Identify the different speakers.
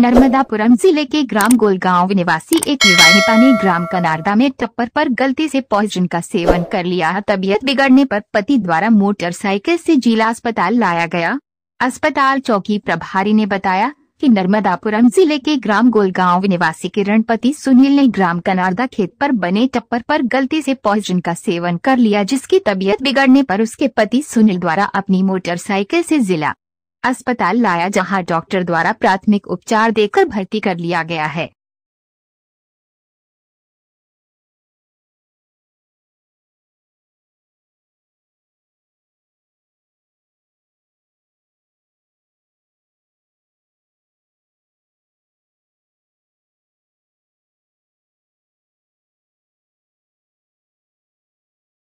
Speaker 1: नर्मदापुरम जिले के ग्राम गोलगांव निवासी एक विवाहिता ने ग्राम कनारदा में टप्पर पर गलती से पॉइजन का सेवन कर लिया तबीयत बिगड़ने पर पति द्वारा मोटरसाइकिल से जिला अस्पताल लाया गया अस्पताल चौकी प्रभारी ने बताया कि नर्मदापुरम जिले के ग्राम गोलगांव निवासी किरण पति सुनील ने ग्राम कनारदा खेत पर बने टप्पर पर गलती से पॉइजन का सेवन कर लिया जिसकी तबीयत बिगड़ने पर उसके पति सुनील द्वारा अपनी मोटरसाइकिल से जिला अस्पताल लाया जहां डॉक्टर द्वारा प्राथमिक उपचार
Speaker 2: देकर भर्ती कर लिया गया है